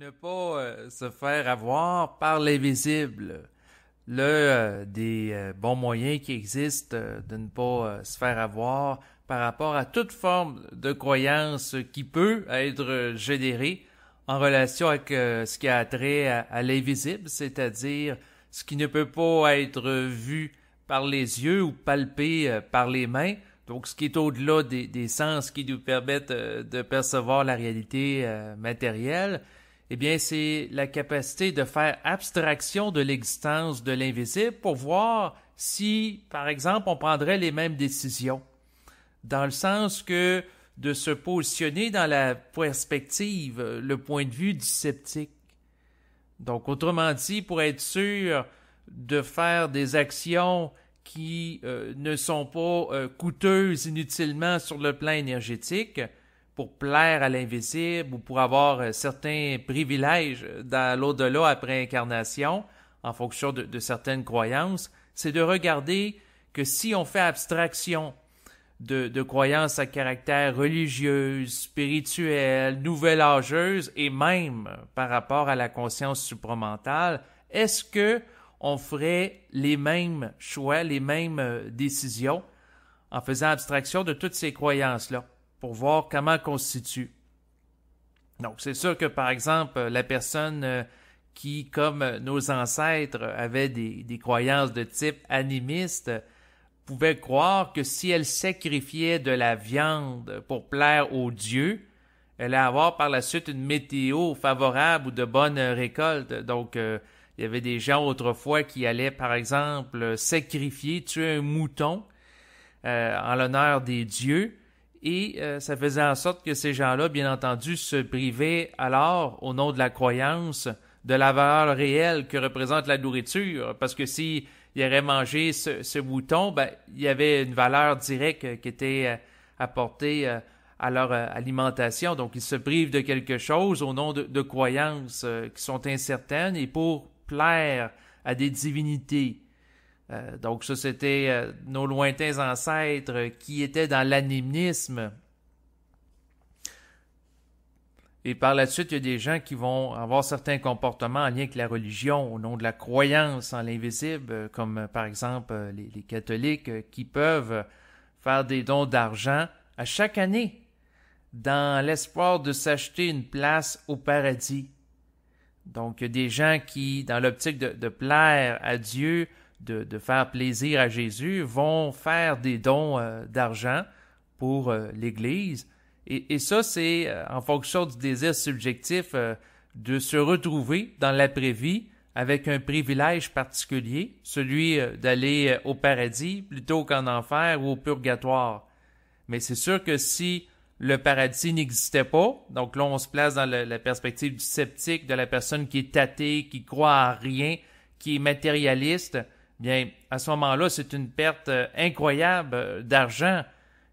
Ne pas euh, se faire avoir par l'invisible. le euh, des euh, bons moyens qui existent de ne pas se faire avoir par rapport à toute forme de croyance qui peut être générée en relation avec ce qui a trait à, l'invisible, c'est-à-dire ce qui ne peut pas être vu par les yeux ou palpé par les mains, donc ce qui est au-delà des, sens qui nous permettent de percevoir la réalité matérielle, eh bien, c'est la capacité de faire abstraction de l'existence de l'invisible pour voir si, par exemple, on prendrait les mêmes décisions. Dans le sens que de se positionner dans la perspective, euh, le point de vue du sceptique. Donc, autrement dit, pour être sûr de faire des actions qui euh, ne sont pas euh, coûteuses inutilement sur le plan énergétique, pour plaire à l'invisible ou pour avoir euh, certains privilèges euh, dans l'au-delà après incarnation, en fonction de, certaines croyances, c'est de regarder que si on fait abstraction de, croyances à caractère religieuse, spirituel, nouvelle âgeuse et même par rapport à la conscience supramentale, est-ce que on ferait les mêmes choix, les mêmes euh, décisions en faisant abstraction de toutes ces croyances-là? pour voir comment constitue Donc, c'est sûr que, par exemple, la personne euh, qui, comme nos ancêtres, avait des, croyances de type animiste, pouvait croire que si elle sacrifiait de la viande pour plaire aux dieux, elle allait avoir par la suite une météo favorable ou de bonne récolte. Donc, euh, il y avait des gens autrefois qui allaient, par exemple, sacrifier, tuer un mouton euh, en l'honneur des dieux et euh, ça faisait en sorte que ces gens-là, bien entendu, se privaient alors, au nom de la croyance, de la valeur réelle que représente la nourriture. Parce que si il aurait mangé ce, ce ben, il y avait une valeur directe qui était euh, apportée euh, à leur alimentation. Donc, ils se privent de quelque chose au nom de, de croyances qui sont incertaines et pour plaire à des divinités euh, donc ça, c'était euh, nos lointains ancêtres qui étaient dans l'animisme. Et par la suite, il y a des gens qui vont avoir certains comportements en lien avec la religion, au nom de la croyance en l'invisible, euh, comme par exemple les, catholiques qui peuvent faire des dons d'argent à chaque année dans l'espoir de s'acheter une place au paradis. Donc, il y a des gens qui, dans l'optique de, plaire à Dieu, de, faire plaisir à Jésus vont faire des dons euh, d'argent pour euh, l'Église. Et, ça, c'est euh, en fonction du désir subjectif de se retrouver dans l'après-vie avec un privilège particulier, celui d'aller au paradis plutôt qu'en enfer ou au purgatoire. Mais c'est sûr que si le paradis n'existait pas, donc là on se place dans la perspective du sceptique, de la personne qui est athée, qui croit à rien, qui est matérialiste, bien, à ce moment-là, c'est une perte euh, incroyable euh, d'argent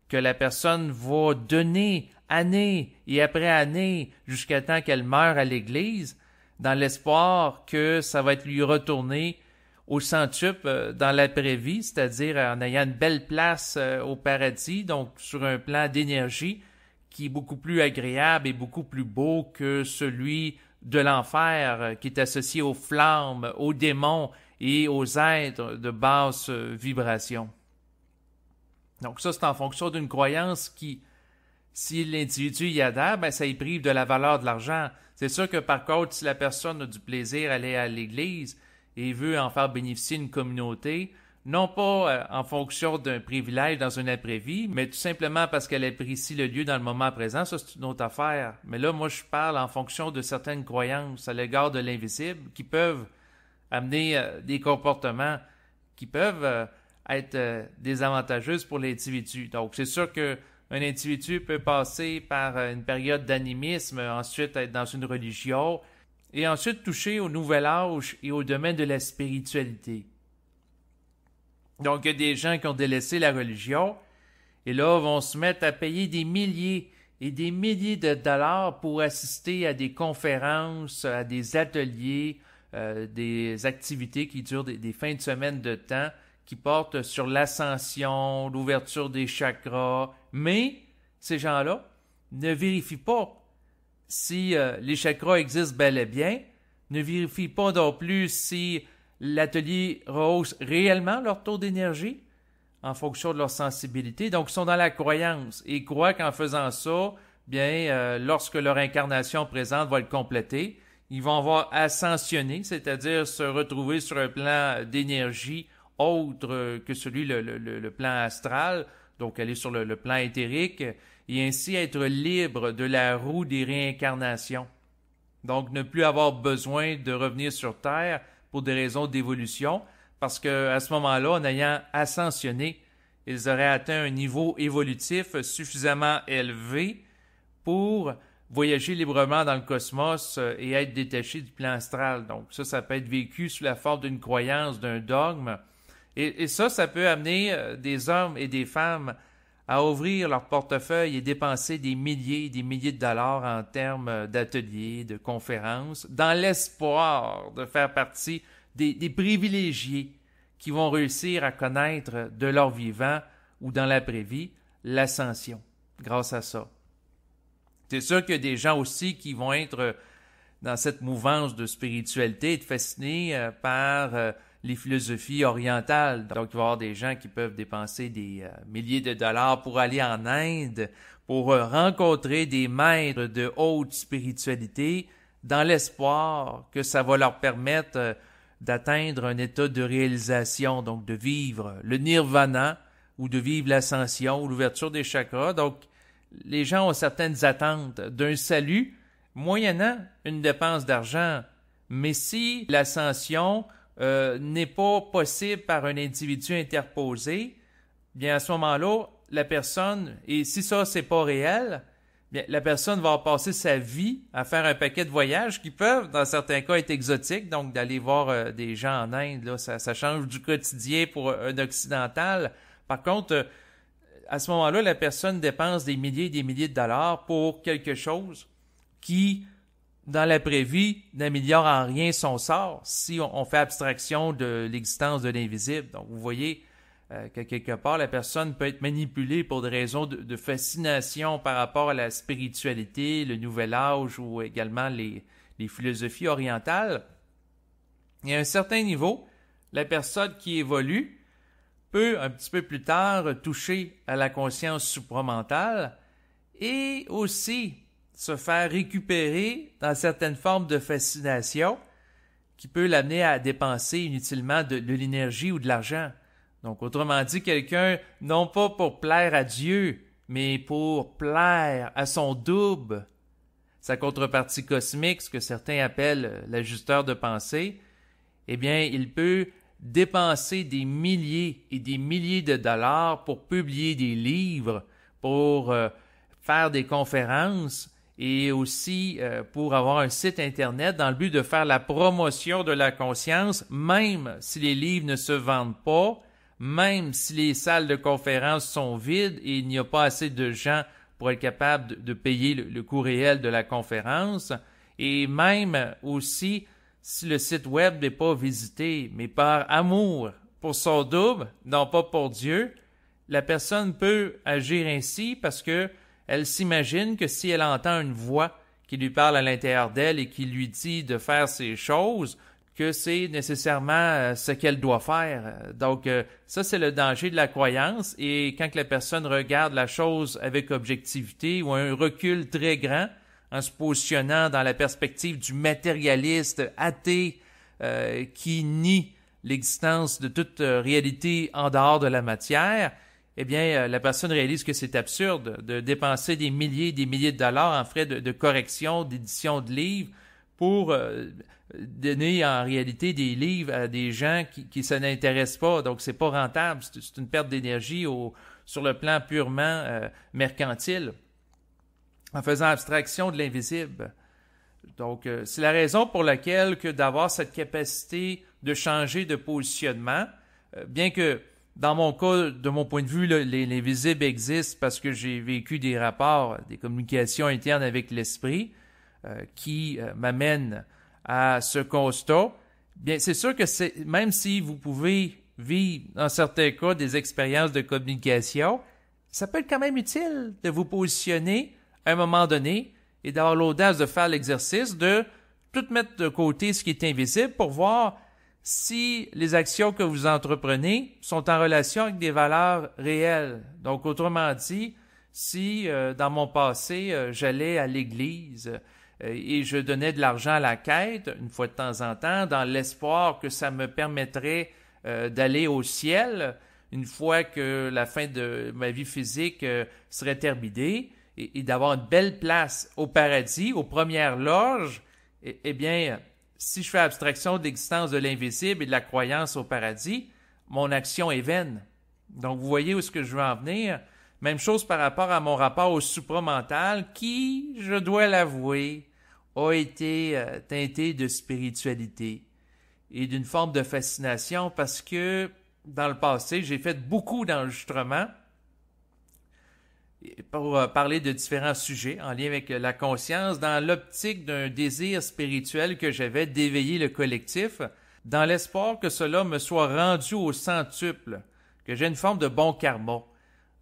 que la personne va donner année et après année jusqu'à temps qu'elle meure à l'Église, dans l'espoir que ça va être lui retourné au centuple euh, dans l'après-vie, c'est-à-dire en ayant une belle place au paradis, donc sur un plan d'énergie qui est beaucoup plus agréable et beaucoup plus beau que celui de l'enfer qui est associé aux flammes, aux démons et aux êtres de basse vibration. Donc ça, c'est en fonction d'une croyance qui, si l'individu y adhère, ben, ça y prive de la valeur de l'argent. C'est sûr que par contre, si la personne a du plaisir à aller à l'église et veut en faire bénéficier une communauté, non pas euh, en fonction d'un privilège dans une après-vie, mais tout simplement parce qu'elle apprécie le lieu dans le moment présent, ça c'est une autre affaire. Mais là, moi, je parle en fonction de certaines croyances à l'égard de l'invisible qui peuvent amener euh, des comportements qui peuvent euh, être euh, désavantageux pour l'individu. Donc, c'est sûr qu'un un individu peut passer par une période d'animisme, ensuite être dans une religion, et ensuite toucher au nouvel âge et au domaine de la spiritualité. Donc, il y a des gens qui ont délaissé la religion, et là vont se mettre à payer des milliers et des milliers de dollars pour assister à des conférences, à des ateliers, euh, des activités qui durent des, fins de semaine de temps qui portent sur l'ascension, l'ouverture des chakras, mais ces gens-là ne vérifient pas si euh, les chakras existent bel et bien, ne vérifient pas non plus si l'atelier rehausse réellement leur taux d'énergie en fonction de leur sensibilité. Donc, ils sont dans la croyance et croient qu'en faisant ça, bien, euh, lorsque leur incarnation présente va le compléter, ils vont avoir ascensionné, c'est-à-dire se retrouver sur un plan d'énergie autre que celui, le, le, plan astral, donc aller sur le, plan éthérique, et ainsi être libre de la roue des réincarnations. Donc ne plus avoir besoin de revenir sur Terre pour des raisons d'évolution, parce que à ce moment-là, en ayant ascensionné, ils auraient atteint un niveau évolutif suffisamment élevé pour voyager librement dans le cosmos euh, et être détaché du plan astral. Donc ça, ça peut être vécu sous la forme d'une croyance, d'un dogme. Et, ça, ça peut amener euh, des hommes et des femmes à ouvrir leur portefeuille et dépenser des milliers et des milliers de dollars en termes euh, d'ateliers, de conférences, dans l'espoir de faire partie des, des privilégiés qui vont réussir à connaître de leur vivant ou dans l'après-vie l'ascension grâce à ça. C'est sûr qu'il y a des gens aussi qui vont être euh, dans cette mouvance de spiritualité, être fascinés euh, par euh, les philosophies orientales. Donc, il va y avoir des gens qui peuvent dépenser des milliers de dollars pour aller en Inde, pour rencontrer des maîtres de haute spiritualité, dans l'espoir que ça va leur permettre d'atteindre un état de réalisation, donc de vivre le nirvana ou de vivre l'ascension ou l'ouverture des chakras. Donc, les gens ont certaines attentes d'un salut moyennant une dépense d'argent. Mais si l'ascension euh, n'est pas possible par un individu interposé, bien à ce moment-là, la personne, et si ça c'est pas réel, bien la personne va passer sa vie à faire un paquet de voyages qui peuvent, dans certains cas, être exotiques, donc d'aller voir euh, des gens en Inde, là, ça, change du quotidien pour un occidental. Par contre, euh, à ce moment-là, la personne dépense des milliers et des milliers de dollars pour quelque chose qui, dans l'après-vie, n'améliore en rien son sort si on, fait abstraction de l'existence de l'invisible. Donc, vous voyez euh, que quelque part, la personne peut être manipulée pour des raisons de, fascination par rapport à la spiritualité, le nouvel âge ou également les, les philosophies orientales. Et à un certain niveau, la personne qui évolue, peut un petit peu plus tard toucher à la conscience supramentale et aussi se faire récupérer dans certaines formes de fascination qui peut l'amener à dépenser inutilement de, l'énergie ou de l'argent. Donc, autrement dit, quelqu'un, non pas pour plaire à Dieu, mais pour plaire à son double, sa contrepartie cosmique, ce que certains appellent l'ajusteur de pensée, eh bien, il peut dépenser des milliers et des milliers de dollars pour publier des livres, pour euh, faire des conférences et aussi euh, pour avoir un site Internet dans le but de faire la promotion de la conscience, même si les livres ne se vendent pas, même si les salles de conférences sont vides et il n'y a pas assez de gens pour être capable de, payer le coût réel de la conférence, et même aussi si le site web n'est pas visité, mais par amour pour son double, non pas pour Dieu, la personne peut agir ainsi parce que elle s'imagine que si elle entend une voix qui lui parle à l'intérieur d'elle et qui lui dit de faire ces choses, que c'est nécessairement euh, ce qu'elle doit faire. Donc euh, ça, c'est le danger de la croyance et quand la personne regarde la chose avec objectivité ou un recul très grand, en se positionnant dans la perspective du matérialiste athée euh, qui nie l'existence de toute euh, réalité en dehors de la matière, eh bien, euh, la personne réalise que c'est absurde de dépenser des milliers et des milliers de dollars en frais de, correction, d'édition de livres pour donner en réalité des livres à des gens qui, qui ça pas. Donc, c'est pas rentable. C'est une perte d'énergie sur le plan purement mercantile en faisant abstraction de l'invisible. Donc, euh, c'est la raison pour laquelle que d'avoir cette capacité de changer de positionnement, euh, bien que dans mon cas, de mon point de vue, l'invisible existe parce que j'ai vécu des rapports, des communications internes avec l'esprit euh, qui m'amènent à ce constat. Bien, c'est sûr que même si vous pouvez vivre, dans certains cas, des expériences de communication, ça peut être quand même utile de vous positionner à un moment donné et d'avoir l'audace de faire l'exercice de tout mettre de côté ce qui est invisible pour voir si les actions que vous entreprenez sont en relation avec des valeurs réelles. Donc, autrement dit, si euh, dans mon passé, euh, j'allais à l'église euh, et je donnais de l'argent à la quête, une fois de temps en temps, dans l'espoir que ça me permettrait d'aller au ciel, une fois que la fin de ma vie physique serait terminée, et, d'avoir une belle place au paradis, aux premières loges, eh, eh bien, si je fais abstraction de l'existence de l'invisible et de la croyance au paradis, mon action est vaine. Donc, vous voyez où est-ce que je veux en venir. Même chose par rapport à mon rapport au supramental qui, je dois l'avouer, a été euh, teinté de spiritualité et d'une forme de fascination parce que dans le passé, j'ai fait beaucoup d'enregistrements pour euh, parler de différents sujets en lien avec la conscience dans l'optique d'un désir spirituel que j'avais d'éveiller le collectif, dans l'espoir que cela me soit rendu au centuple, que j'ai une forme de bon karma.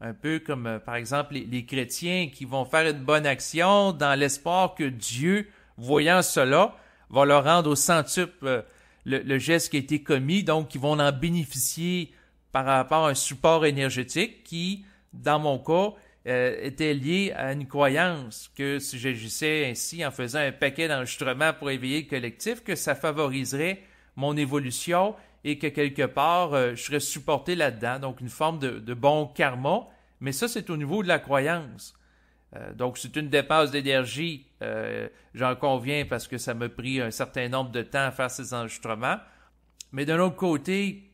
Un peu comme, euh, par exemple, les, chrétiens qui vont faire une bonne action dans l'espoir que Dieu, voyant cela, va leur rendre au centuple euh, le, le geste qui a été commis, donc ils vont en bénéficier par rapport à un support énergétique qui, dans mon cas, euh, était lié à une croyance que si j'agissais ainsi en faisant un paquet d'enregistrements pour éveiller le collectif, que ça favoriserait mon évolution et que quelque part, euh, je serais supporté là-dedans. Donc, une forme de, bon karma. Mais ça, c'est au niveau de la croyance. Euh, donc, c'est une dépense d'énergie, j'en conviens, parce que ça m'a pris un certain nombre de temps à faire ces enregistrements. Mais d'un autre côté,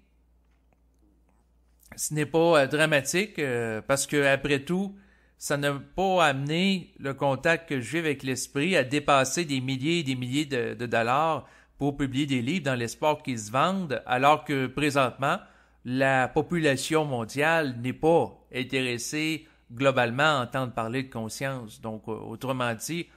ce n'est pas euh, dramatique euh, parce que après tout, ça n'a pas amené le contact que j'ai avec l'esprit à dépasser des milliers et des milliers de, dollars pour publier des livres dans l'espoir qu'ils se vendent, alors que présentement, la population mondiale n'est pas intéressée globalement à entendre parler de conscience. Donc, euh, autrement dit,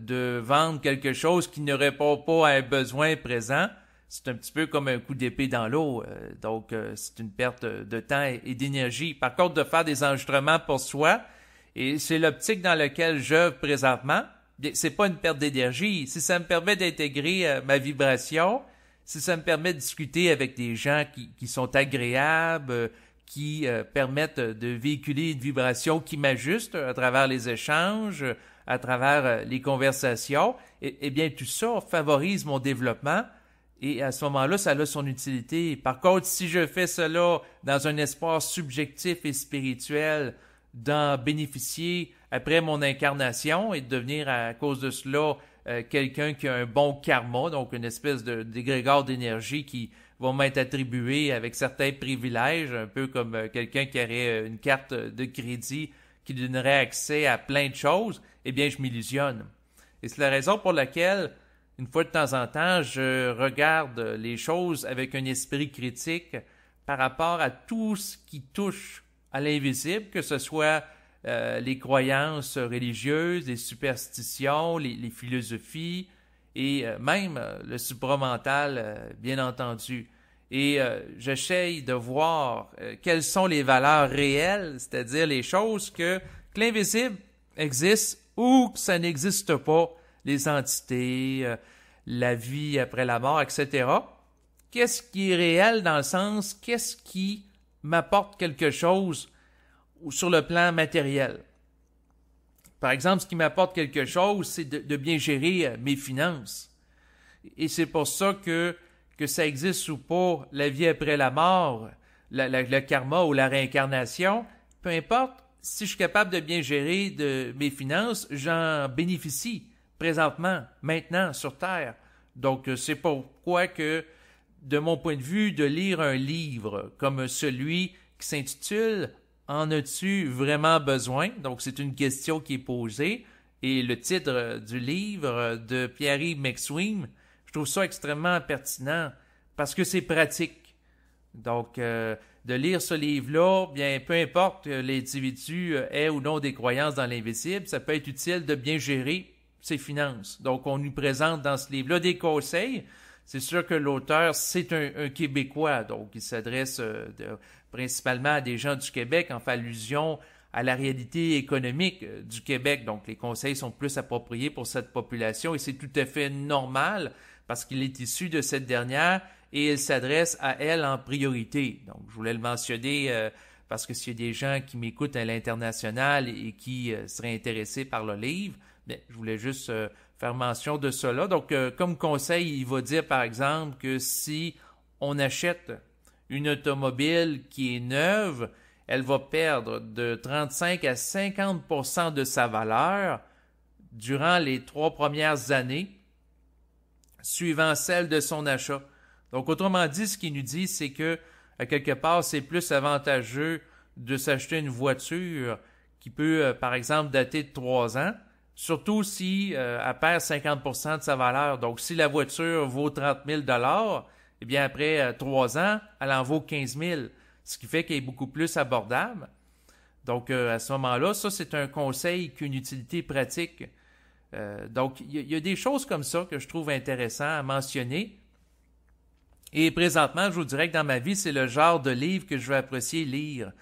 de vendre quelque chose qui ne répond pas à un besoin présent, c'est un petit peu comme un coup d'épée dans l'eau. Euh, donc, euh, c'est une perte de, temps et, d'énergie. Par contre, de faire des enregistrements pour soi, et c'est l'optique dans laquelle j'œuvre présentement, c'est pas une perte d'énergie. Si ça me permet d'intégrer euh, ma vibration, si ça me permet de discuter avec des gens qui, qui sont agréables, qui permettent de véhiculer une vibration qui m'ajuste à travers les échanges, à travers les conversations, eh, eh bien tout ça favorise mon développement et à ce moment-là, ça a son utilité. Par contre, si je fais cela dans un espoir subjectif et spirituel, d'en bénéficier après mon incarnation et de devenir à cause de cela euh, quelqu'un qui a un bon karma, donc une espèce de d'égrégore d'énergie qui va m'être attribué avec certains privilèges, un peu comme euh, quelqu'un qui aurait euh, une carte de crédit qui donnerait accès à plein de choses, eh bien je m'illusionne. Et c'est la raison pour laquelle une fois de temps en temps, je regarde les choses avec un esprit critique par rapport à tout ce qui touche à l'invisible, que ce soit euh, les croyances religieuses, les superstitions, les, philosophies et euh, même euh, le supramental, bien entendu. Et j'essaye de voir quelles sont les valeurs réelles, c'est-à-dire les choses que l'invisible existe ou que ça n'existe pas les entités, euh, la vie après la mort, etc. Qu'est-ce qui est réel dans le sens, qu'est-ce qui m'apporte quelque chose sur le plan matériel? Par exemple, ce qui m'apporte quelque chose, c'est de, bien gérer euh, mes finances. Et c'est pour ça que, que ça existe ou pas, la vie après la mort, le karma ou la réincarnation, peu importe, si je suis capable de bien gérer mes finances, j'en bénéficie présentement, maintenant, sur Terre. Donc, euh, c'est pourquoi que, de mon point de vue, de lire un livre comme celui qui s'intitule En as-tu vraiment besoin? Donc, c'est une question qui est posée. Et le titre euh, du livre euh, de Pierre-Yves je trouve ça extrêmement pertinent parce que c'est pratique. Donc, de lire ce livre-là, bien, peu importe l'individu ait ou non des croyances dans l'invisible, ça peut être utile de bien gérer ses finances. Donc, on nous présente dans ce livre-là des conseils. C'est sûr que l'auteur, c'est un, Québécois, donc il s'adresse euh, principalement à des gens du Québec en fait allusion à la réalité économique euh, du Québec. Donc, les conseils sont plus appropriés pour cette population et c'est tout à fait normal parce qu'il est issu de cette dernière et il s'adresse à elle en priorité. Donc, je voulais le mentionner euh, parce que s'il y a des gens qui m'écoutent à l'international et qui seraient intéressés par le livre, ben, je voulais juste euh, faire mention de cela. Donc, euh, comme conseil, il va dire par exemple que si on achète une automobile qui est neuve, elle va perdre de 35 à 50 de sa valeur durant les trois premières années suivant celle de son achat. Donc, autrement dit, ce qu'il nous dit, c'est que, à quelque part, c'est plus avantageux de s'acheter une voiture qui peut, euh, par exemple, dater de trois ans, Surtout si euh, elle perd 50 de sa valeur. Donc, si la voiture vaut 30 000 eh bien, après euh, trois ans, elle en vaut 15 000 ce qui fait qu'elle est beaucoup plus abordable. Donc, euh, à ce moment-là, ça, c'est un conseil qu'une utilité pratique. Euh, donc, il y, a des choses comme ça que je trouve intéressant à mentionner. Et présentement, je vous dirais que dans ma vie, c'est le genre de livre que je vais apprécier lire.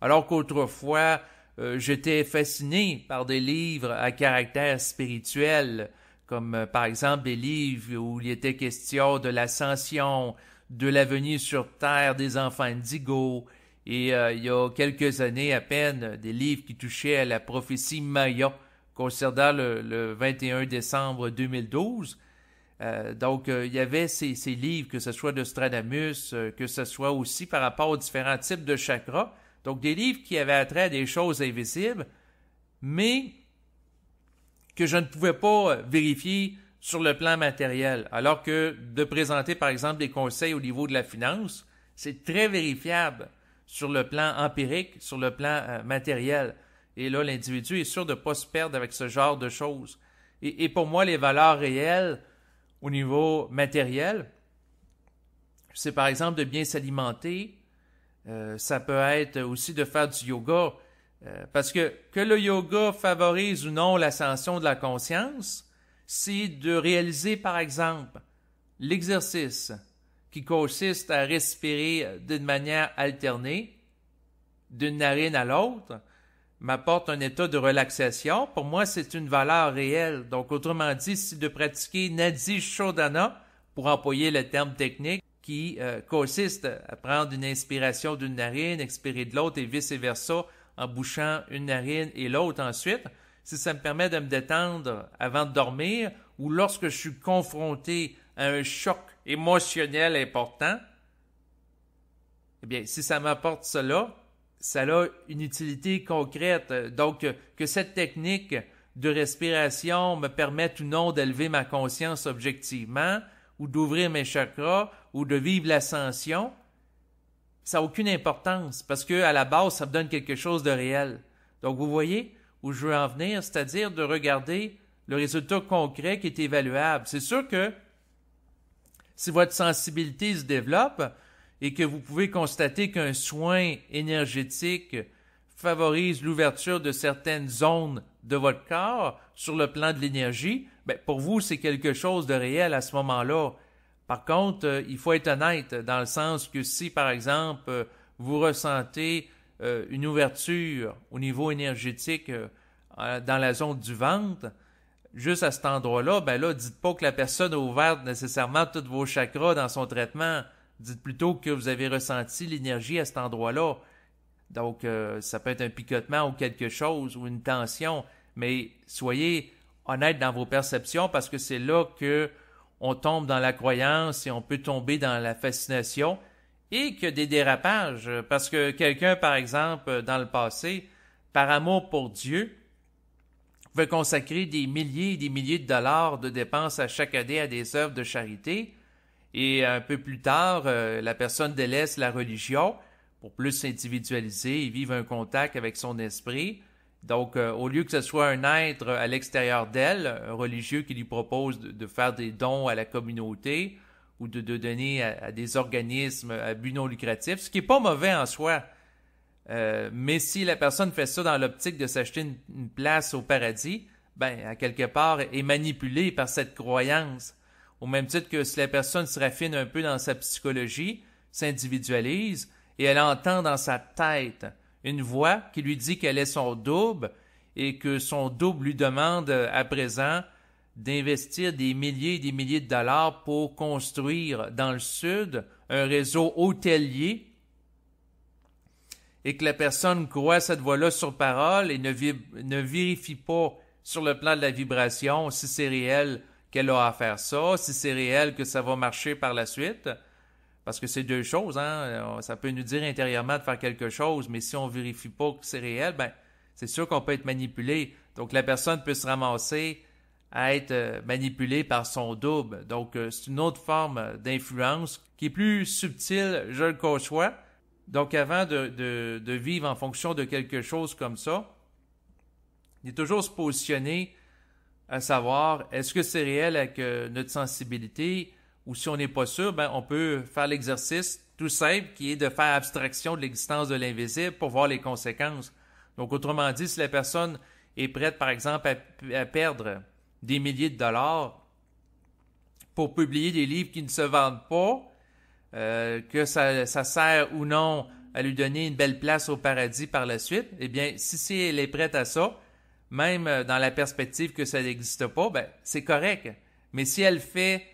Alors qu'autrefois, euh, j'étais fasciné par des livres à caractère spirituel, comme euh, par exemple des livres où il était question de l'ascension, de l'avenir sur Terre des enfants indigo, et euh, il y a quelques années à peine, des livres qui touchaient à la prophétie Maya concernant le, 21 décembre 2012. donc, il y avait ces, livres, que ce soit de Stradamus, que ce soit aussi par rapport aux différents types de chakras. Donc des livres qui avaient attrait à des choses invisibles, mais que je ne pouvais pas vérifier sur le plan matériel. Alors que de présenter par exemple des conseils au niveau de la finance, c'est très vérifiable sur le plan empirique, sur le plan euh, matériel. Et là, l'individu est sûr de ne pas se perdre avec ce genre de choses. et, pour moi, les valeurs réelles au niveau matériel, c'est par exemple de bien s'alimenter, euh, ça peut être aussi de faire du yoga. Euh, parce que que le yoga favorise ou non l'ascension de la conscience, c'est de réaliser par exemple l'exercice qui consiste à respirer d'une manière alternée, d'une narine à l'autre, m'apporte un état de relaxation. Pour moi, c'est une valeur réelle. Donc, autrement dit, c'est de pratiquer Nadi Shodhana, pour employer le terme technique, qui euh, consiste à prendre une inspiration d'une narine, expirer de l'autre et vice-versa en bouchant une narine et l'autre ensuite, si ça me permet de me détendre avant de dormir ou lorsque je suis confronté à un choc émotionnel important, eh bien, si ça m'apporte cela, ça a une utilité concrète. Donc, que cette technique de respiration me permette ou non d'élever ma conscience objectivement ou d'ouvrir mes chakras ou de vivre l'ascension, ça n'a aucune importance parce qu'à la base, ça me donne quelque chose de réel. Donc, vous voyez où je veux en venir, c'est-à-dire de regarder le résultat concret qui est évaluable. C'est sûr que si votre sensibilité se développe et que vous pouvez constater qu'un soin énergétique favorise l'ouverture de certaines zones de votre corps sur le plan de l'énergie, ben pour vous, c'est quelque chose de réel à ce moment-là. Par contre, euh, il faut être honnête euh, dans le sens que si, par exemple, euh, vous ressentez une ouverture au niveau énergétique dans la zone du ventre, juste à cet endroit-là, ben là, dites pas que la personne a ouvert nécessairement tous vos chakras dans son traitement. Dites plutôt que vous avez ressenti l'énergie à cet endroit-là. Donc, ça peut être un picotement ou quelque chose, ou une tension, mais soyez honnête dans vos perceptions parce que c'est là que on tombe dans la croyance et on peut tomber dans la fascination et que des dérapages, parce que quelqu'un, par exemple, dans le passé, par amour pour Dieu, veut consacrer des milliers et des milliers de dollars de dépenses à chaque année à des œuvres de charité, et un peu plus tard, euh, la personne délaisse la religion pour plus s'individualiser et vivre un contact avec son esprit, donc, euh, au lieu que ce soit un être à l'extérieur d'elle, un religieux qui lui propose de, faire des dons à la communauté ou de, donner à, des organismes à but non lucratif, ce qui n'est pas mauvais en soi. Euh, mais si la personne fait ça dans l'optique de s'acheter une, une, place au paradis, ben, à quelque part, est manipulée par cette croyance. Au même titre que si la personne se raffine un peu dans sa psychologie, s'individualise, et elle entend dans sa tête une voix qui lui dit qu'elle est son double et que son double lui demande euh, à présent d'investir des milliers et des milliers de dollars pour construire dans le sud un réseau hôtelier et que la personne croit cette voix-là sur parole et ne, vérifie pas sur le plan de la vibration si c'est réel qu'elle a à faire ça, si c'est réel que ça va marcher par la suite, parce que c'est deux choses, hein. Euh, ça peut nous dire intérieurement de faire quelque chose, mais si on vérifie pas que c'est réel, ben, c'est sûr qu'on peut être manipulé. Donc, la personne peut se ramasser à être euh, manipulée par son double. Donc, euh, c'est une autre forme d'influence qui est plus subtile, je le conçois. Donc, avant de, vivre en fonction de quelque chose comme ça, il est toujours se positionner à savoir est-ce que c'est réel avec notre sensibilité ou si on n'est pas sûr, ben, on peut faire l'exercice tout simple qui est de faire abstraction de l'existence de l'invisible pour voir les conséquences. Donc, autrement dit, si la personne est prête, par exemple, à, perdre des milliers de dollars pour publier des livres qui ne se vendent pas, euh, que ça, sert ou non à lui donner une belle place au paradis par la suite, eh bien, si, elle est prête à ça, même euh, dans la perspective que ça n'existe pas, ben, c'est correct. Mais si elle fait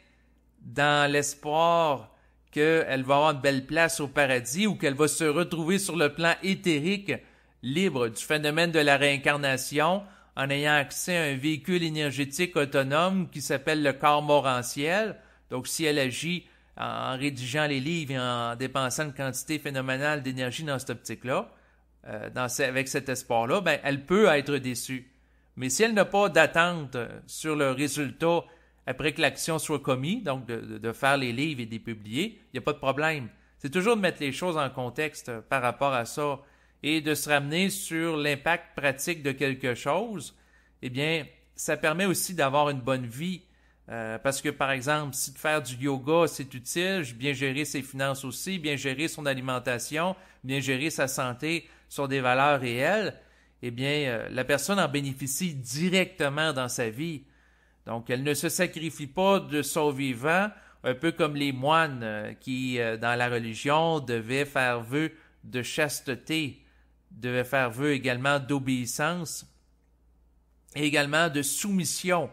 dans l'espoir qu'elle va avoir une belle place au paradis ou qu'elle va se retrouver sur le plan éthérique libre du phénomène de la réincarnation en ayant accès à un véhicule énergétique autonome qui s'appelle le corps morantiel. Donc si elle agit en rédigeant les livres et en dépensant une quantité phénoménale d'énergie dans cette optique-là, euh, avec cet espoir-là, ben, elle peut être déçue. Mais si elle n'a pas d'attente sur le résultat après que l'action soit commise, donc de, faire les livres et de les publier, il n'y a pas de problème. C'est toujours de mettre les choses en contexte euh, par rapport à ça et de se ramener sur l'impact pratique de quelque chose. Eh bien, ça permet aussi d'avoir une bonne vie. Euh, parce que, par exemple, si de faire du yoga, c'est utile, bien gérer ses finances aussi, bien gérer son alimentation, bien gérer sa santé sur des valeurs réelles, eh bien, euh, la personne en bénéficie directement dans sa vie. Donc, elle ne se sacrifie pas de son vivant, un peu comme les moines euh, qui, euh, dans la religion, devaient faire vœu de chasteté, devaient faire vœu également d'obéissance et également de soumission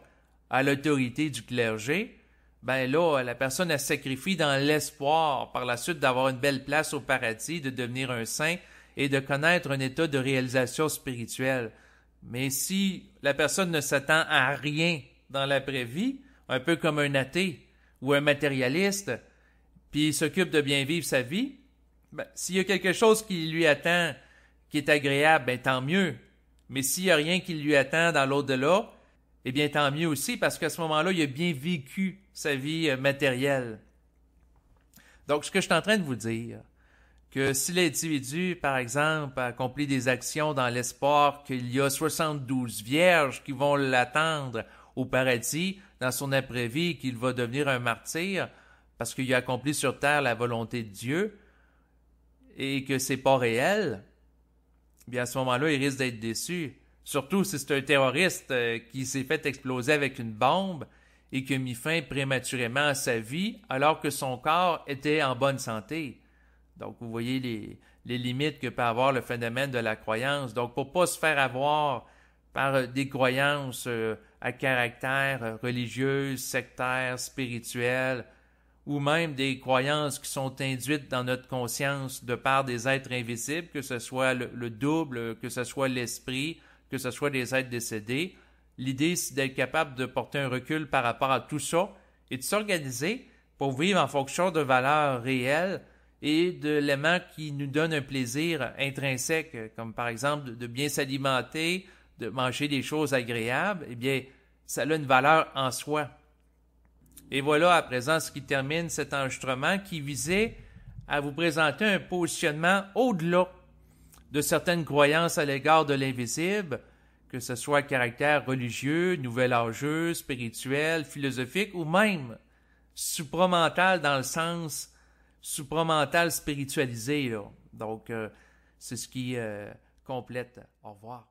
à l'autorité du clergé. Ben là, la personne elle sacrifie dans l'espoir par la suite d'avoir une belle place au paradis, de devenir un saint et de connaître un état de réalisation spirituelle. Mais si la personne ne s'attend à rien dans l'après-vie, un peu comme un athée ou un matérialiste, puis il s'occupe de bien vivre sa vie, ben, s'il y a quelque chose qui lui attend qui est agréable, ben, tant mieux. Mais s'il n'y a rien qui lui attend dans l'au-delà, eh bien tant mieux aussi, parce qu'à ce moment-là, il a bien vécu sa vie euh, matérielle. Donc, ce que je suis en train de vous dire, que si l'individu, par exemple, accomplit des actions dans l'espoir qu'il y a 72 vierges qui vont l'attendre au paradis dans son après-vie qu'il va devenir un martyr parce qu'il a accompli sur terre la volonté de Dieu et que c'est pas réel, bien à ce moment-là, il risque d'être déçu. Surtout si c'est un terroriste euh, qui s'est fait exploser avec une bombe et qui a mis fin prématurément à sa vie alors que son corps était en bonne santé. Donc, vous voyez les, limites que peut avoir le phénomène de la croyance. Donc, pour pas se faire avoir par euh, des croyances euh, à caractère euh, religieux, sectaire, spirituel, ou même des croyances qui sont induites dans notre conscience de par des êtres invisibles, que ce soit le, double, que ce soit l'esprit, que ce soit des êtres décédés. L'idée, c'est d'être capable de porter un recul par rapport à tout ça et de s'organiser pour vivre en fonction de valeurs réelles et de l'aimant qui nous donne un plaisir intrinsèque, comme par exemple de bien s'alimenter, de manger des choses agréables, eh bien, ça a une valeur en soi. Et voilà à présent ce qui termine cet enregistrement qui visait à vous présenter un positionnement au-delà de certaines croyances à l'égard de l'invisible, que ce soit caractère religieux, nouvel âgeux, spirituel, philosophique ou même supramental dans le sens supramental spiritualisé. Donc, euh, c'est ce qui euh, complète. Au revoir.